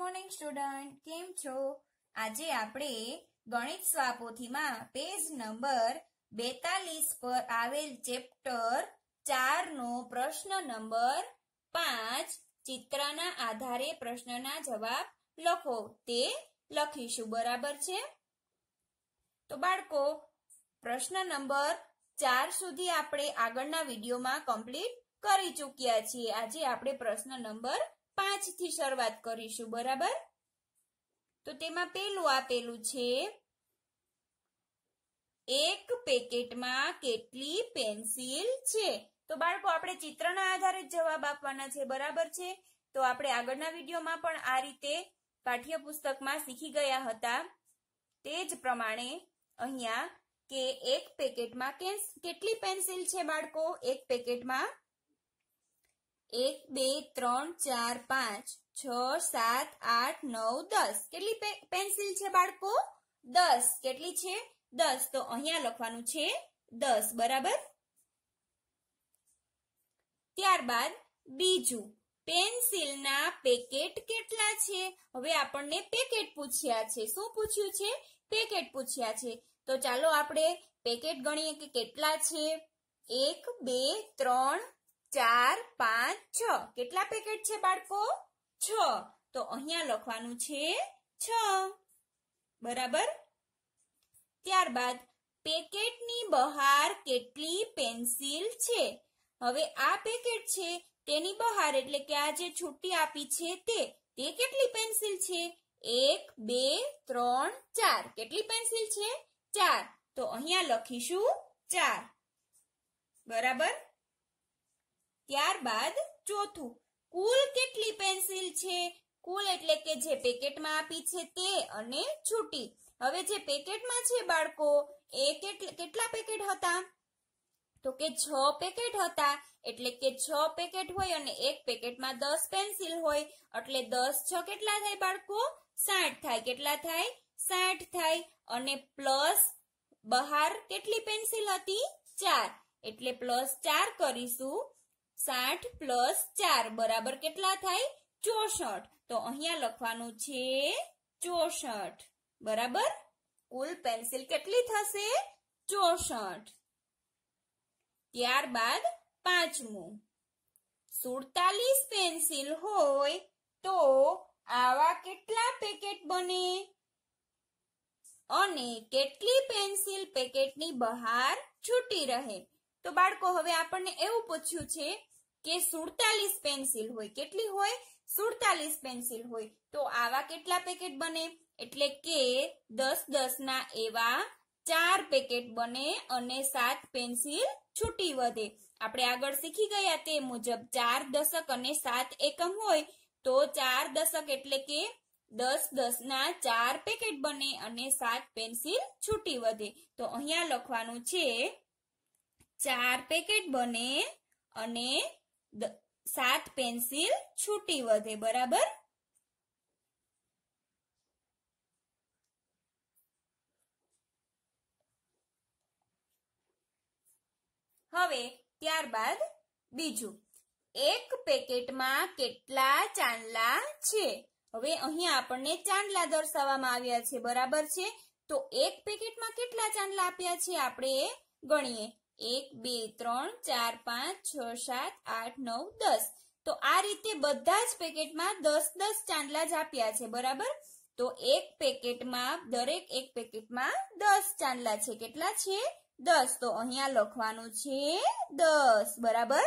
morning student કેમ છો આજે આપણે ગણિત સ્વાપોથીમાં પેજ નંબર બેતાલીસ પર આવેલ ચેપ્ટર ચાર નો પ્રશ્ન નંબર પાંચ ચિત્રના આધારે પ્રશ્નના જવાબ લખો તે લખીશું બરાબર છે તો બાળકો પ્રશ્ન નંબર ચાર સુધી આપણે આગળના વિડીયોમાં કમ્પ્લીટ કરી ચુક્યા છીએ આજે આપણે પ્રશ્ન નંબર પાંચ થી શરૂઆત કરીશું બરાબર તો તેમાં પેલું આપેલું છે એક પેકેટમાં કેટલી પેન્સિલ છે તો બાળકો આપણે ચિત્રના આધારે જ જવાબ આપવાના છે બરાબર છે તો આપણે આગળના વિડીયોમાં પણ આ રીતે પાઠ્યપુસ્તકમાં શીખી ગયા હતા તે જ પ્રમાણે અહીંયા કે એક પેકેટમાં કેટલી પેન્સિલ છે બાળકો એક પેકેટમાં એક બે ત્રણ ચાર પાંચ છ સાત આઠ નવ દસ કેટલી પેન્સિલ છે બાળકો દસ કેટલી છે દસ તો અહીંયા લખવાનું છે દસ બરાબર ત્યારબાદ બીજું પેન્સિલના પેકેટ કેટલા છે હવે આપણને પેકેટ પૂછ્યા છે શું પૂછ્યું છે પેકેટ પૂછ્યા છે તો ચાલો આપણે પેકેટ ગણીએ કે કેટલા છે એક બે ત્રણ ચાર પાંચ છ કેટલા પેકેટ છે બાળકો છ તો અહીંયા લખવાનું છે છ બરાબર ત્યારબાદ પેકેટની બહાર કેટલી પેન્સિલ છે હવે આ પેકેટ છે તેની બહાર એટલે કે આ જે છુટ્ટી આપી છે તે તે કેટલી પેન્સિલ છે એક બે ત્રણ ચાર કેટલી પેન્સિલ છે ચાર તો અહીંયા લખીશું ચાર બરાબર ત્યારબાદ ચોથું કુલ કેટલી પેન્સિલ છે કુલ એટલે કે જે પેકેટમાં આપી છે તે અને છૂટી હવે જે પેકેટમાં છે બાળકો એ કેટલા પેકેટ હતા તો કે છ પેકેટ હતા એટલે કે છ પેકેટ હોય અને એક પેકેટમાં દસ પેન્સિલ હોય એટલે દસ છ કેટલા થાય બાળકો સાઠ થાય કેટલા થાય સાઠ થાય અને પ્લસ બહાર કેટલી પેન્સિલ હતી ચાર એટલે પ્લસ ચાર કરીશું સાઠ પ્લસ ચાર બરાબર કેટલા થાય ચોસઠ તો અહીંયા લખવાનું છે ચોસઠ બરાબર કુલ પેન્સિલ કેટલી થશે ચોસઠ ત્યારબાદ પાંચમું સુડતાલીસ પેન્સિલ હોય તો આવા કેટલા પેકેટ બને અને કેટલી પેન્સિલ પેકેટની બહાર છૂટી રહે તો બાળકો હવે આપણને એવું પૂછ્યું છે કે સુડતાલીસ પેન્સિલ હોય કેટલી હોય સુડતાલીસ પેન્સિલ હોય તો આવા કેટલા પેકેટ બને એટલે કે દસ દસ ના એવા ચાર પેકેટ બને અને સાત પેન્સિલ છૂટી વધે આપણે આગળ શીખી ગયા તે મુજબ ચાર દશક અને સાત એકમ હોય તો ચાર દશક એટલે કે દસ દસ ના ચાર પેકેટ બને અને સાત પેન્સિલ છૂટી વધે તો અહીંયા લખવાનું છે ચાર પેકેટ બને અને સાત પેન્સિલ છૂટી વધે બરાબર હવે ત્યારબાદ બીજું એક પેકેટમાં કેટલા ચાંદલા છે હવે અહીંયા આપણને ચાંદલા દર્શાવવામાં આવ્યા છે બરાબર છે તો એક પેકેટમાં કેટલા ચાંદલા આપ્યા છે આપણે ગણીએ એક બે ત્રણ ચાર પાંચ છ સાત આઠ નવ દસ તો આ રીતે બધા જ પેકેટમાં દસ દસ ચાંદલા જ આપ્યા છે બરાબર તો એક પેકેટમાં દરેક એક પેકેટમાં દસ ચાંદલા છે કેટલા છે દસ તો અહીંયા લખવાનું છે દસ બરાબર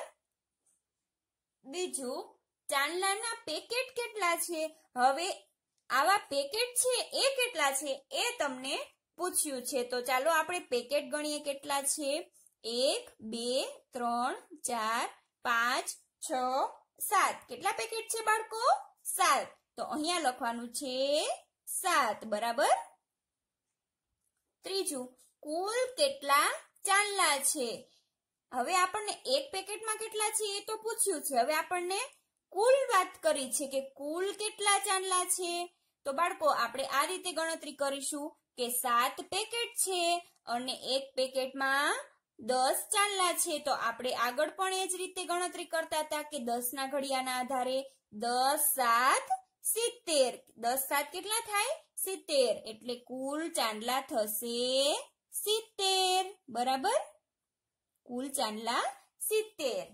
બીજું ચાંદલાના પેકેટ કેટલા છે હવે આવા પેકેટ છે એ કેટલા છે એ તમને પૂછ્યું છે તો ચાલો આપણે પેકેટ ગણીએ કેટલા છે એક બે ત્રણ ચાર પાંચ છ સાત કેટલા પેકેટ છે બાળકો સાત તો અહીંયા લખવાનું છે સાત બરાબર ત્રીજું કુલ કેટલા ચાંદલા છે હવે આપણને એક પેકેટમાં કેટલા છે એ તો પૂછ્યું છે હવે આપણને કુલ વાત કરી છે કે કુલ કેટલા ચાંદલા છે તો બાળકો આપણે આ રીતે ગણતરી કરીશું કે સાત પેકેટ છે અને એક પેકેટમાં દસ ચાલલા છે તો આપણે આગળ પણ એ જ રીતે ગણતરી કરતા હતા કે દસના ઘડિયાના આધારે દસ સાત સિત્તેર દસ સાત કેટલા થાય સિત્તેર એટલે કુલ ચાંદલા થશે સિત્તેર બરાબર કુલ ચાંદલા સિત્તેર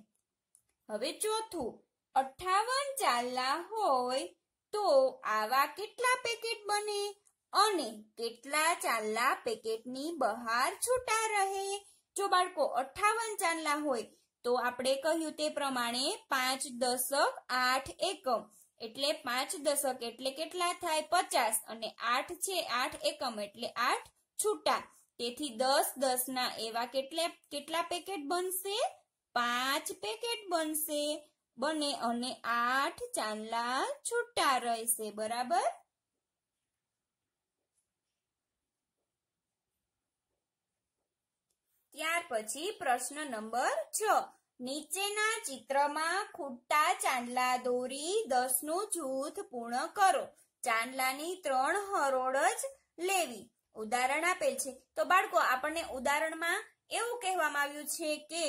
હવે ચોથું અઠાવન ચાલના હોય તો આવા કેટલા પેકેટ બને અને કેટલા ચાલના પેકેટની બહાર છૂટા રહે જો બાળકો અઠાવન ચાંદલા હોય તો આપણે કહ્યું તે પ્રમાણે પાંચ દશક આઠ એકમ એટલે પાંચ દશક એટલે કેટલા થાય પચાસ અને આઠ છે આઠ એકમ એટલે આઠ છૂટા તેથી દસ દસ ના એવા કેટલા કેટલા પેકેટ બનશે પાંચ પેકેટ બનશે બને અને આઠ ચાંદલા છૂટા રહેશે બરાબર ત્યાર પછી પ્રશ્ન નંબર છ નીચેના ચિત્રમાં ખૂટતા ચાંદલા દોરી દસનું જૂથ પૂર્ણ કરો ચાંદલાની ત્રણ હરોળ જ લેવી ઉદાહરણ આપેલ છે તો બાળકો આપણને ઉદાહરણમાં એવું કહેવામાં આવ્યું છે કે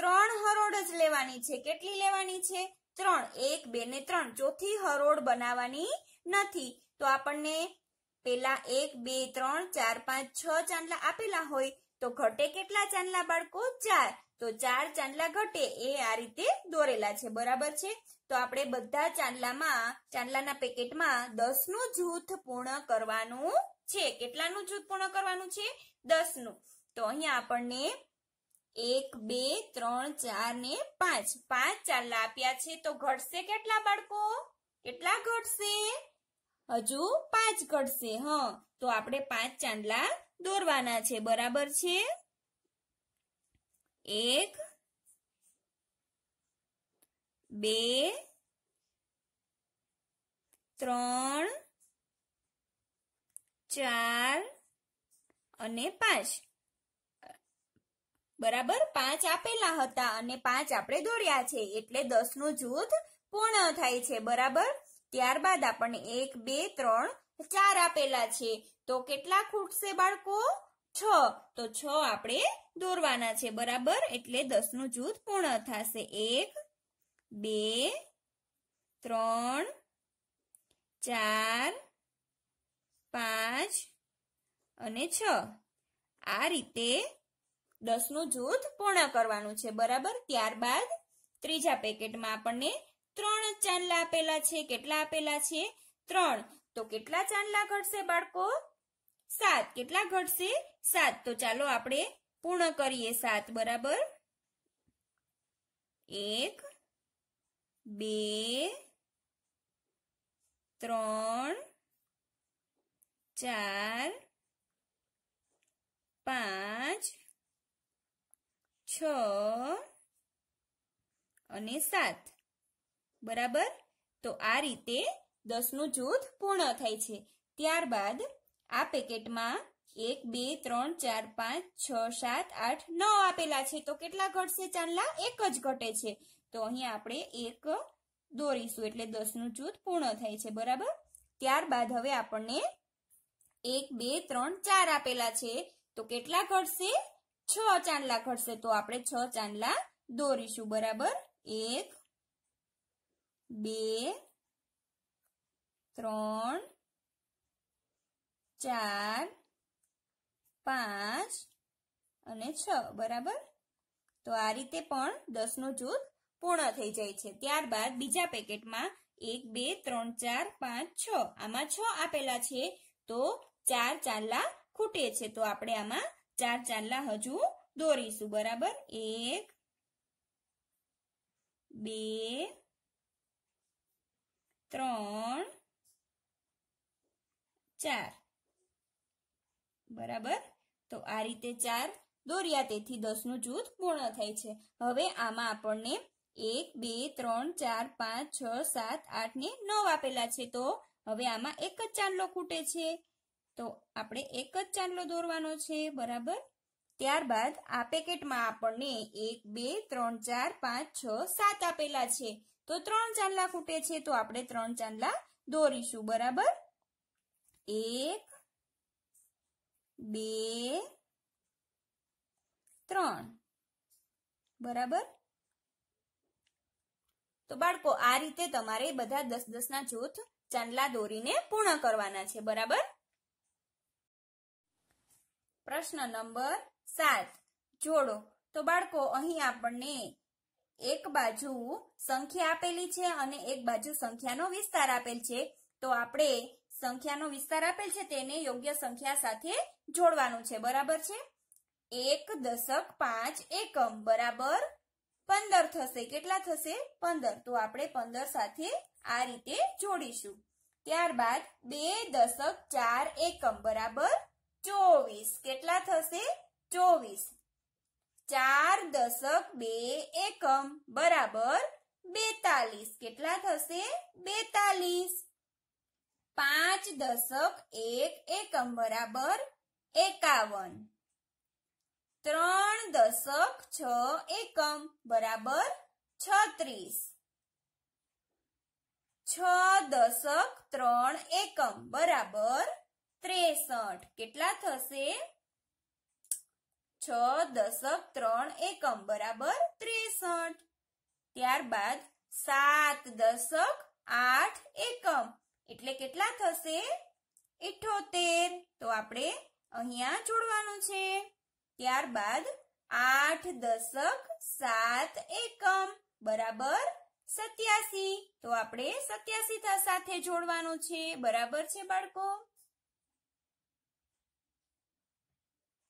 ત્રણ હરોળ જ લેવાની છે કેટલી લેવાની છે ત્રણ એક બે ને ત્રણ ચોથી હરોળ બનાવવાની નથી તો આપણને પેલા એક બે ત્રણ ચાર પાંચ છ ચાંદલા આપેલા હોય તો ઘટે કેટલા ચાંદલા બાળકો ચાર તો ચાર ચાંદલા ઘટે એ આ રીતે દોરેલા છે બરાબર છે તો આપણે બધા ચાંદલામાં ચાંદલાના પેકેટમાં દસનું જૂથ પૂર્ણ કરવાનું છે કેટલાનું જૂથ પૂર્ણ કરવાનું છે દસનું તો અહીંયા આપણને એક બે ત્રણ ચાર ને પાંચ પાંચ ચાંદલા આપ્યા છે તો ઘટશે કેટલા બાળકો કેટલા ઘટશે હજુ પાંચ ઘટશે હ તો આપણે પાંચ ચાંદલા દોરવાના છે બરાબર છે એક બે ત્રણ ચાર અને પાંચ બરાબર પાંચ આપેલા હતા અને પાંચ આપણે દોર્યા છે એટલે દસ નું જૂથ પૂર્ણ થાય છે બરાબર ત્યારબાદ આપણને એક બે ત્રણ ચાર આપેલા છે તો કેટલા ખૂટશે બાળકો છ તો છ આપણે દોરવાના છે બરાબર એટલે દસનું જૂથ પૂર્ણ થશે એક બે ત્રણ ચાર પાંચ અને છ આ રીતે દસનું જૂથ પૂર્ણ કરવાનું છે બરાબર ત્યારબાદ ત્રીજા પેકેટમાં આપણને ત્રણ ચાંદલા આપેલા છે કેટલા આપેલા છે ત્રણ તો કેટલા ચાંદલા ઘટશે બાળકો સાત કેટલા ઘટશે સાત તો ચાલો આપણે પૂર્ણ કરીએ સાત બરાબર એક બે ત્રણ ચાર પાંચ છ અને સાત બરાબર તો આ રીતે દસનું જૂથ પૂર્ણ થાય છે ત્યારબાદ આ પેકેટમાં એક બે ત્રણ ચાર પાંચ છ સાત આઠ નવ આપેલા છે તો કેટલા ઘટશે ચાંદલા એક જ ઘટે છે તો અહીં આપણે એક દોરીશું એટલે દસનું જૂથ પૂર્ણ થાય છે બરાબર ત્યારબાદ હવે આપણને એક બે ત્રણ ચાર આપેલા છે તો કેટલા ઘટશે છ ચાંદલા ઘટશે તો આપણે છ ચાંદલા દોરીશું બરાબર એક બે ત્રણ ચાર પાંચ અને છ બરાબર તો આ રીતે પણ દસનો જૂથ પૂર્ણ થઈ જાય છે ત્યારબાદ બીજા પેકેટમાં એક બે ત્રણ ચાર પાંચ છ આમાં છ આપેલા છે તો ચાર ચાંદલા ખૂટે છે તો આપણે આમાં ચાર ચાંદલા હજુ દોરીશું બરાબર એક બે ત્રણ ચાર બરાબર તો આ રીતે ચાર દોર્યા તેથી દસનું જૂથ પૂર્ણ થાય છે હવે આમાં આપણને એક બે ત્રણ ચાર પાંચ છ સાત આઠ ને નવ આપેલા છે તો હવે આમાં એક જ ચાંદલો ખૂટે છે તો આપણે એક જ ચાંદલો દોરવાનો છે બરાબર ત્યારબાદ આ પેકેટમાં આપણને એક બે ત્રણ ચાર પાંચ છ સાત આપેલા છે તો ત્રણ ચાંદલા ખૂટે છે તો આપણે ત્રણ ચાંદલા દોરીશું બરાબર એક બે ત્રણ બરાબર તો બાળકો આ રીતે તમારે બધા દસ દસ ના જૂથ ચાંદલા દોરીને પૂર્ણ કરવાના છે બરાબર પ્રશ્ન નંબર સાત જોડો તો બાળકો અહીં આપણને એક બાજુ સંખ્યા આપેલી છે અને એક બાજુ સંખ્યાનો વિસ્તાર આપેલ છે તો આપણે સંખ્યાનો વિસ્તાર આપેલ છે તેને યોગ્ય સંખ્યા સાથે જોડવાનું છે બરાબર છે એક દશક પાંચ એકમ બરાબર પંદર થશે કેટલા થશે પંદર તો આપણે પંદર સાથે આ રીતે જોડીશું ત્યારબાદ બે દશક ચાર એકમ બરાબર ચોવીસ કેટલા થશે ચોવીસ ચાર દશક બે એકમ બરાબર બેતાલીસ કેટલા થશે બેતાલીસ पांच दशक एक एकम बराबर एकावन त्र दशक छ एकम बराबर छत्रीस छ दशक त्र एकम बराबर त्रेसठ के दशक त्र एकम बराबर त्रेसठ त्यार सात दशक आठ एकम એટલે કેટલા થશે ઇઠોતેર તો આપણે અહીંયા જોડવાનું છે ત્યારબાદ આઠ દશક સાત એકમ બરાબર સત્યાસી તો આપણે સત્યાસી સાથે જોડવાનું છે બરાબર છે બાળકો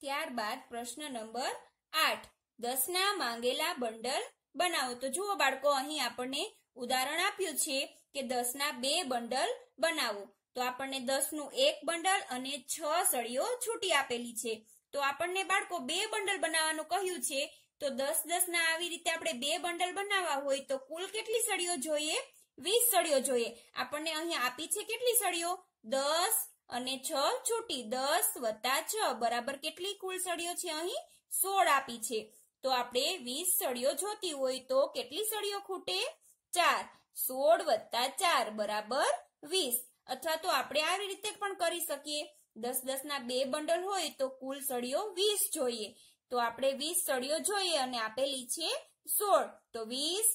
ત્યારબાદ પ્રશ્ન નંબર આઠ દસના માંગેલા બંડલ બનાવો તો જુઓ બાળકો અહીં આપણને ઉદાહરણ આપ્યું છે કે દસના બે બંડલ બનાવો તો આપણને દસનું એક બંડલ અને છ સળીઓ છૂટી આપેલી છે તો આપણને બાળકો બે બંડલ બનાવવાનું કહ્યું છે તો દસ દસ ના આવી રીતે આપણે બે બંડલ બનાવવા હોય તો કુલ કેટલી સળીઓ જોઈએ વીસ સળીઓ જોઈએ આપણને અહીંયા આપી છે કેટલી સળીઓ દસ અને છ છૂટી દસ વત્તા છ બરાબર કેટલી કુલ સળીઓ છે અહીં સોળ આપી છે તો આપણે વીસ સળીઓ જોતી હોય તો કેટલી સળીઓ ખૂટે ચાર સોળ વત્તા ચાર બરાબર વીસ અથવા તો આપણે આવી રીતે પણ કરી શકીએ દસ દસ ના બે બંડલ હોય તો કુલ સળીઓ વીસ જોઈએ તો આપણે વીસ સળીઓ જોઈએ અને આપેલી છે સોળ તો વીસ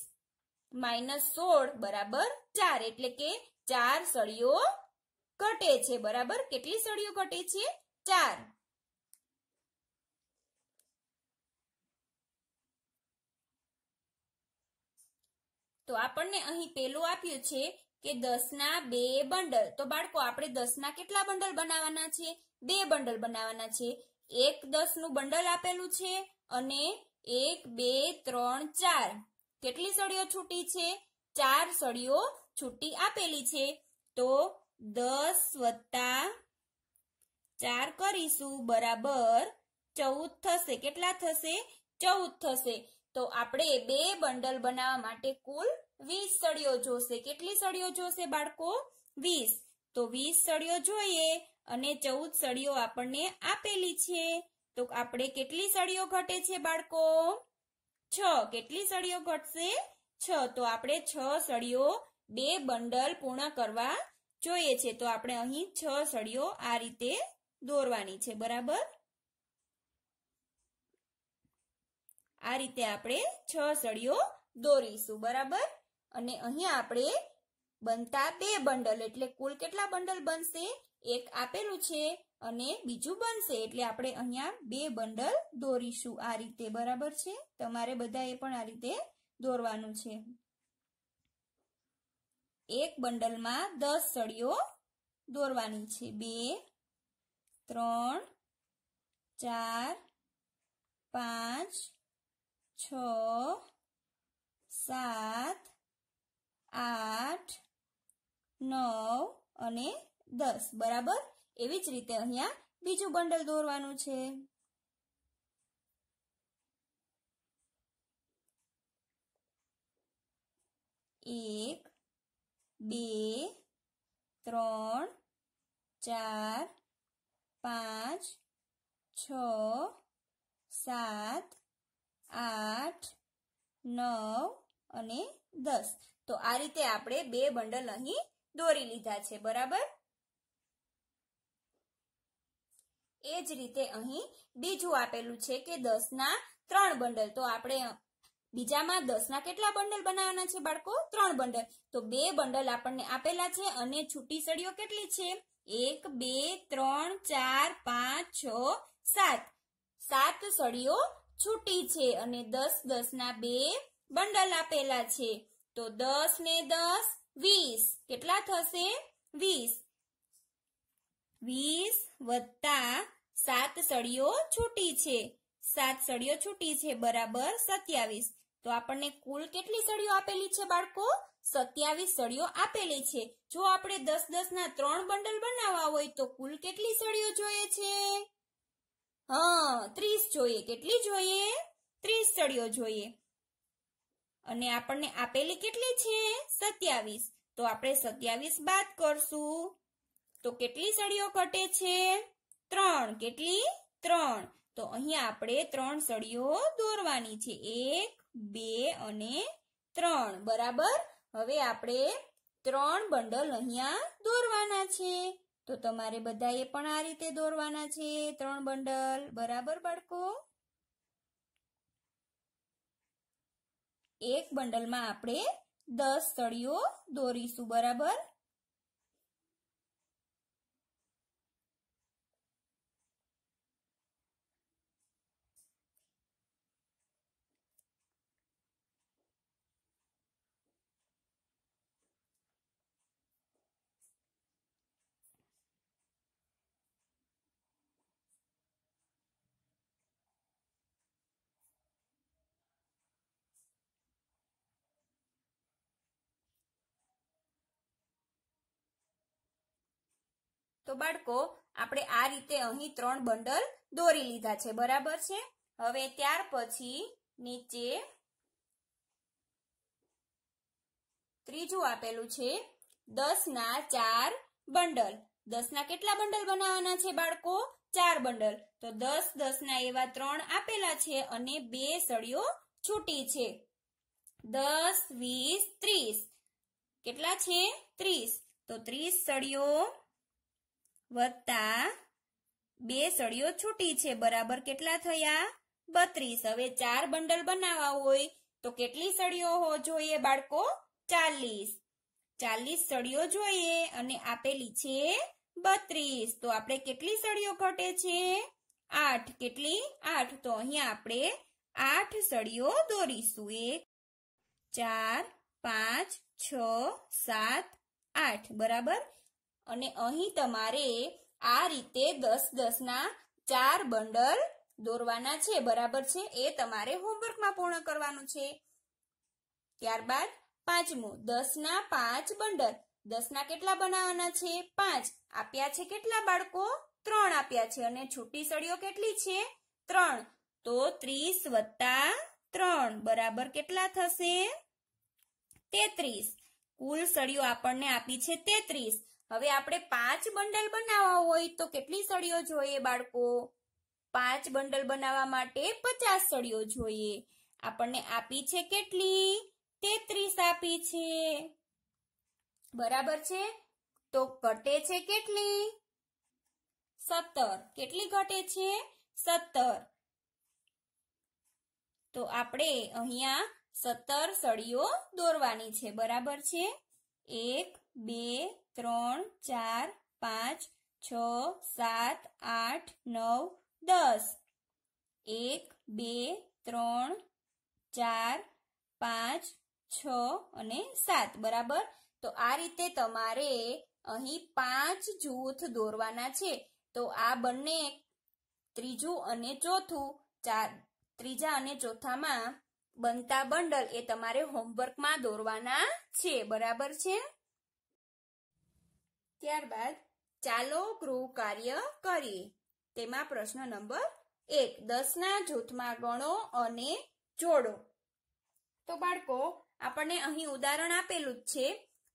માઇનસ સોળ બરાબર ચાર એટલે કે ચાર સળીઓ ઘટે છે બરાબર કેટલી સળીઓ ઘટે છે ચાર તો આપણને અહીં પેલું આપ્યું છે કે દસના બે બંડલ તો બાળકો આપણે દસના કેટલા બંડલ બનાવવાના છે બે બંડલ બનાવવાના છે એક દસનું બંડલ આપેલું છે અને એક બે ત્રણ ચાર કેટલી સળીઓ છૂટી છે ચાર સળીઓ છૂટી આપેલી છે તો દસ વત્તા ચાર કરીશું બરાબર ચૌદ થશે કેટલા થશે ચૌદ થશે તો આપણે બે બંડલ બનાવવા માટે કુલ વીસ સળીઓ જોશે કેટલી સળીઓ જોશે બાળકો વીસ તો વીસ સળીઓ જોઈએ અને ચૌદ સળીઓ આપણને આપેલી છે તો આપણે કેટલી સળીઓ ઘટે છે બાળકો છ કેટલી સળીઓ ઘટશે છ તો આપણે છ સળીઓ બે બંડલ પૂર્ણ કરવા જોઈએ છે તો આપણે અહીં છ સળીઓ આ રીતે દોરવાની છે બરાબર આ રીતે આપણે છ સળીઓ દોરીશું બરાબર અને અહીંયા આપણે બનતા બે બંડલ એટલે કુલ કેટલા બંડલ બનશે એક આપેલું છે અને બીજું બનશે એટલે આપણે અહીંયા બે બંડલ દોરીશું આ રીતે બરાબર છે તમારે બધાએ પણ આ રીતે દોરવાનું છે એક બંડલમાં દસ સળીઓ દોરવાની છે બે ત્રણ ચાર પાંચ છ સાત આઠ નવ અને દસ બરાબર એવી જ રીતે અહીંયા બીજું બંડલ દોરવાનું છે એક બે ત્રણ ચાર પાંચ છ સાત આઠ નવ અને દસ તો આ રીતે આપણે બે બંડલ અહીં દોરી લીધા છે બરાબર એ જ રીતે અહીં બીજું આપેલું છે કે દસના ત્રણ બંડલ તો આપણે બીજામાં દસના કેટલા બંડલ બનાવવાના છે બાળકો ત્રણ બંડલ તો બે બંડલ આપણને આપેલા છે અને છૂટી સળીઓ કેટલી છે એક બે ત્રણ ચાર પાંચ છ સાત સાત સળીઓ છૂટી છે અને દસ દસના બે બંડલ આપેલા છે તો દસ ને દસ વીસ કેટલા થશે વીસ વીસ વત્તા સાત સળીઓ છૂટી છે સાત સળીઓ છૂટી છે બરાબર સત્યાવીસ તો આપણને કુલ કેટલી સળીઓ આપેલી છે બાળકો સત્યાવીસ સળીઓ આપેલી છે જો આપણે દસ દસ ના ત્રણ બંડલ બનાવવા હોય તો કુલ કેટલી સળીઓ જોઈએ છે હા ત્રીસ જોઈએ કેટલી જોઈએ ત્રીસ સળીઓ જોઈએ અને આપણને આપેલી કેટલી છે સત્યાવીસ તો આપણે સત્યાવીસ બાદ કરશું તો કેટલી સળીઓ ઘટે છે ત્રણ કેટલી ત્રણ તો અહીંયા આપણે ત્રણ સળીઓ દોરવાની છે એક બે અને ત્રણ બરાબર હવે આપણે ત્રણ બંડલ અહીંયા દોરવાના છે તો તમારે બધાએ પણ આ રીતે દોરવાના છે ત્રણ બંડલ બરાબર બાળકો એક બંડલમાં આપણે દસ સળીઓ દોરીશું બરાબર તો બાળકો આપણે આ રીતે અહીં ત્રણ બંડલ દોરી લીધા છે બરાબર છે હવે ત્યાર પછી નીચે ત્રીજું આપેલું છે દસ ના ચાર બંડલ દસ ના કેટલા બંડલ બનાવવાના છે બાળકો ચાર બંડલ તો દસ દસ ના એવા ત્રણ આપેલા છે અને બે સળીઓ છૂટી છે દસ વીસ ત્રીસ કેટલા છે ત્રીસ તો ત્રીસ સળીઓ વત્તા બે સળીઓ છૂટી છે બરાબર કેટલા થયા બત્રીસ હવે ચાર બંડલ બનાવવા હોય તો કેટલી સળીઓ હો જોઈએ બાળકો ચાલીસ ચાલીસ સળીઓ જોઈએ અને આપેલી છે બત્રીસ તો આપણે કેટલી સળીઓ ઘટે છે આઠ કેટલી આઠ તો અહીંયા આપણે આઠ સળીઓ દોરીશું એક ચાર પાંચ છ સાત આઠ બરાબર અને અહીં તમારે આ રીતે દસ દસના ચાર બંડલ દોરવાના છે બરાબર છે એ તમારે હોમવર્કમાં પૂર્ણ કરવાનું છે ત્યારબાદ પાંચમું દસના પાંચ બંડલ દસના કેટલા બનાવવાના છે પાંચ આપ્યા છે કેટલા બાળકો ત્રણ આપ્યા છે અને છૂટી સળીઓ કેટલી છે ત્રણ તો ત્રીસ વત્તા ત્રણ બરાબર કેટલા થશે તેત્રીસ કુલ સળીઓ આપણને આપી છે તેત્રીસ હવે આપણે પાંચ બંડલ બનાવવા હોય તો કેટલી સળીઓ જોઈએ બાળકો પાંચ બંડલ બનાવવા માટે પચાસ સળીઓ જોઈએ આપણને આપી છે કેટલી તેત્રીસ આપી છે બરાબર છે તો ઘટે છે કેટલી સત્તર કેટલી ઘટે છે સત્તર તો આપણે અહીંયા સત્તર સળીઓ દોરવાની છે બરાબર છે એક બે ત્રણ ચાર પાંચ છ સાત આઠ નવ દસ એક બે ત્રણ ચાર પાંચ છ અને સાત બરાબર તો આ રીતે તમારે અહીં પાંચ જૂથ દોરવાના છે તો આ બંને ત્રીજું અને ચોથું ચાર ત્રીજા અને ચોથામાં બનતા બંડલ એ તમારે હોમવર્કમાં દોરવાના છે બરાબર છે ત્યારબાદ ચાલો ગૃહ કાર્ય કરીએ તેમાં પ્રશ્ન નંબર એક દસના જૂથમાં ગણો અને જોડો તો બાળકો આપણને અહીં ઉદાહરણ આપેલું જ છે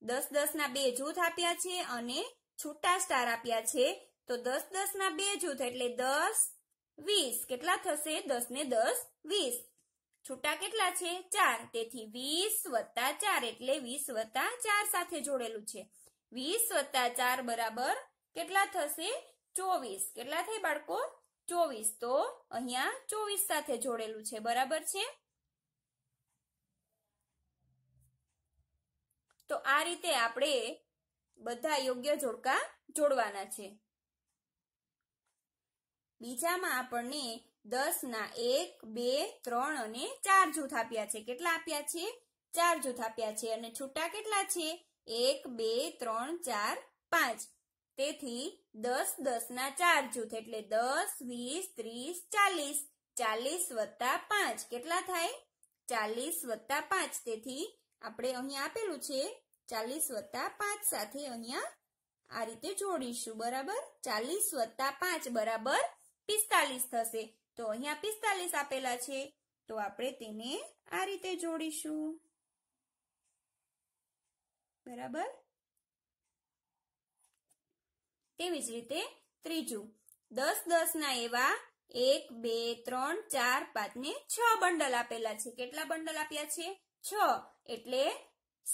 દસ દસના બે જૂથ આપ્યા છે અને છૂટા સ્ટાર આપ્યા છે તો દસ દસના બે જૂથ એટલે દસ વીસ કેટલા થશે દસ ને દસ વીસ છૂટા કેટલા છે ચાર તેથી વીસ વત્તા ચાર એટલે વીસ વત્તા ચાર સાથે જોડેલું છે વીસ વત્તા ચાર બરાબર કેટલા થશે ચોવીસ કેટલા થઈ બાળકો ચોવીસ તો અહીંયા ચોવીસ સાથે જોડેલું છે બરાબર છે તો આ રીતે આપણે બધા યોગ્ય જોડકા જોડવાના છે બીજામાં આપણને દસ ના એક બે ત્રણ અને ચાર જૂથ આપ્યા છે કેટલા આપ્યા છે ચાર જૂથ આપ્યા છે અને છૂટા કેટલા છે એક બે ત્રણ ચાર પાંચ તેથી દસ દસ ના ચાર જૂથ એટલે દસ વીસ ત્રીસ ચાલીસ ચાલીસ વત્તા પાંચ કેટલા થાય ચાલીસ વત્તા પાંચ તેથી આપણે અહીંયા આપેલું છે ચાલીસ વત્તા પાંચ સાથે અહીંયા આ રીતે જોડીશું બરાબર ચાલીસ વત્તા પાંચ બરાબર પિસ્તાલીસ થશે તો અહીંયા પિસ્તાલીસ આપેલા છે તો આપણે તેને આ રીતે જોડીશું બરાબર તેવી જ રીતે ત્રીજું દસ દસ ના એવા એક બે ત્રણ ચાર પાંચ ને છ બંડલ આપેલા છે કેટલા બંડલ આપ્યા છે છ એટલે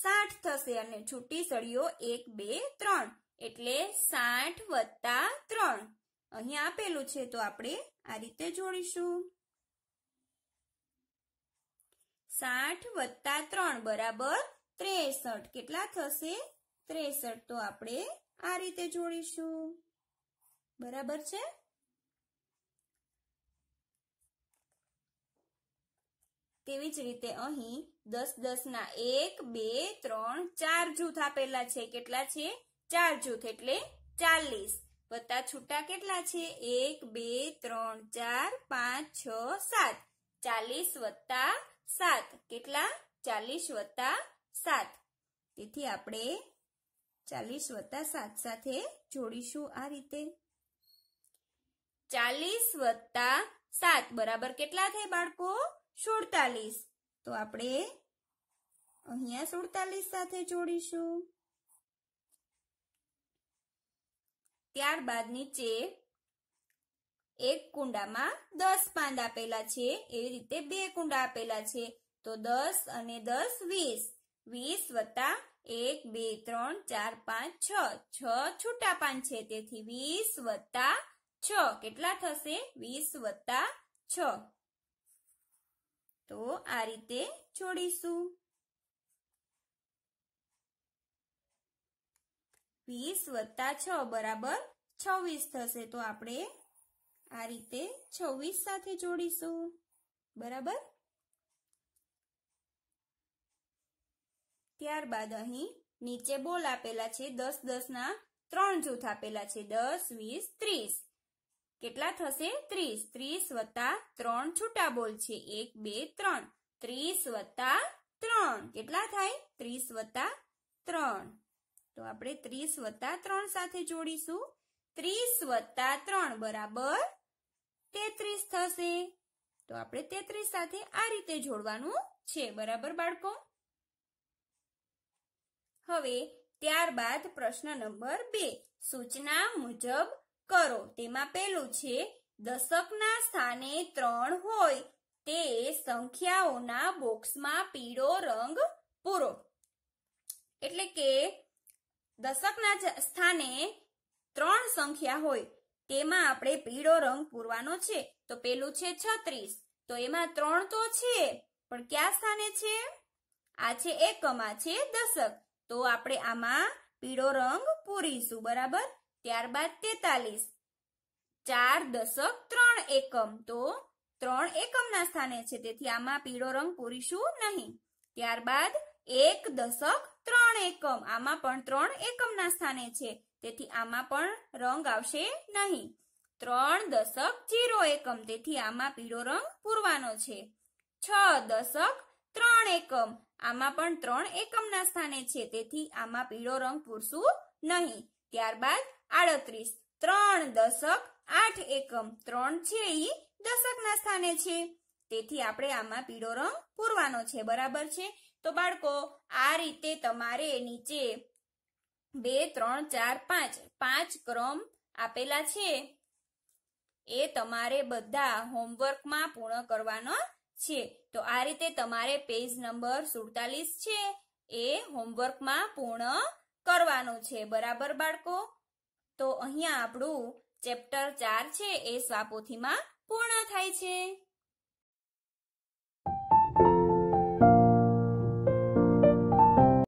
સાઠ થશે અને છૂટી સળીઓ એક બે ત્રણ એટલે સાઠ વત્તા ત્રણ અહીં આપેલું છે તો આપણે આ રીતે જોડીશું સાઠ વત્તા ત્રણ બરાબર ત્રેસઠ કેટલા થશે ત્રેસઠ તો આપણે આ રીતે જોડીશું બરાબર છે તેવી જ રીતે અહીં દસ દસ ના એક બે ત્રણ ચાર જૂથ આપેલા છે કેટલા છે ચાર જૂથ એટલે ચાલીસ વત્તા છૂટા કેટલા છે એક બે ત્રણ ચાર પાંચ છ સાત ચાલીસ વત્તા સાત કેટલા ચાલીસ વત્તા સાત તેથી આપણે ચાલીસ વત્તા સાત સાથે જોડીશું આ રીતે ચાલીસ વત્તા સાત બરાબર કેટલા થાય બાળકો સુડતાલીસ તો આપણે અહીંયા સુડતાલીસ સાથે જોડીશું ત્યારબાદ નીચે એક કુંડામાં દસ પાંદ આપેલા છે એવી રીતે બે કુંડા આપેલા છે તો દસ અને દસ વીસ વીસ વત્તા એક બે ત્રણ ચાર પાંચ છ છ છૂટા પાન છે તેથી વીસ વત્તા છ કેટલા થશે વીસ વત્તા છ તો આ રીતે જોડીશું વીસ વત્તા છ બરાબર છવ્વીસ થશે તો આપણે આ રીતે છવ્વીસ સાથે જોડીશું બરાબર ત્યારબાદ અહીં નીચે બોલ આપેલા છે દસ દસના ત્રણ જૂથ આપેલા છે દસ વીસ ત્રીસ કેટલા થશે ત્રીસ ત્રીસ વત્તા ત્રણ છૂટા બોલ છે એક બે ત્રણ ત્રીસ વત્તા ત્રણ કેટલા થાય ત્રીસ વત્તા ત્રણ તો આપણે ત્રીસ વત્તા ત્રણ સાથે જોડીશું ત્રીસ વત્તા ત્રણ બરાબર તેત્રીસ થશે તો આપણે તેત્રીસ સાથે આ રીતે જોડવાનું છે બરાબર બાળકો હવે ત્યારબાદ પ્રશ્ન નંબર બે સૂચના મુજબ કરો તેમાં પેલું છે દશકના સ્થાને ત્રણ હોય તે સંખ્યાઓના બોક્સમાં પીળો રંગ પૂરો એટલે કે દશકના સ્થાને ત્રણ સંખ્યા હોય તેમાં આપણે પીળો રંગ પૂરવાનો છે તો પેલું છે છત્રીસ તો એમાં ત્રણ તો છે પણ ક્યાં સ્થાને છે આ છે એકમાં છે દશક તો આપણે આમાં પીળો રંગ પૂરીશું બરાબર ત્યારબાદ તેતાલીસ ચાર દશક ત્રણ એકમ તો ત્રણ એકમના સ્થાને છે તેથી આમાં પીળો રંગ પૂરીશું નહીં ત્યારબાદ એક દશક ત્રણ એકમ આમાં પણ ત્રણ એકમના સ્થાને છે તેથી આમાં પણ રંગ આવશે નહીં ત્રણ દશક જીરો એકમ તેથી આમાં પીળો રંગ પૂરવાનો છે છ દશક ત્રણ એકમ આમાં પણ ત્રણ એકમના સ્થાને છે તેથી આમાં પીળો રંગ પૂરશું નહીં ત્યારબાદ આડત્રીસ ત્રણ દશક આઠ એકમ ત્રણ છે એ દશકના સ્થાને છે તેથી આપણે આમાં પીળો રંગ પૂરવાનો છે બરાબર છે તો બાળકો આ રીતે તમારે નીચે બે ત્રણ ચાર પાંચ પાંચ ક્રમ આપેલા છે એ તમારે બધા હોમવર્કમાં પૂર્ણ કરવાનો છે તો આ રીતે તમારે પેજ નંબર સુડતાલીસ છે એ હોમવર્કમાં પૂર્ણ કરવાનું છે બરાબર બાળકો તો અહીંયા આપણું ચેપ્ટર ચાર છે એ સ્વાપોથીમાં પૂર્ણ થાય છે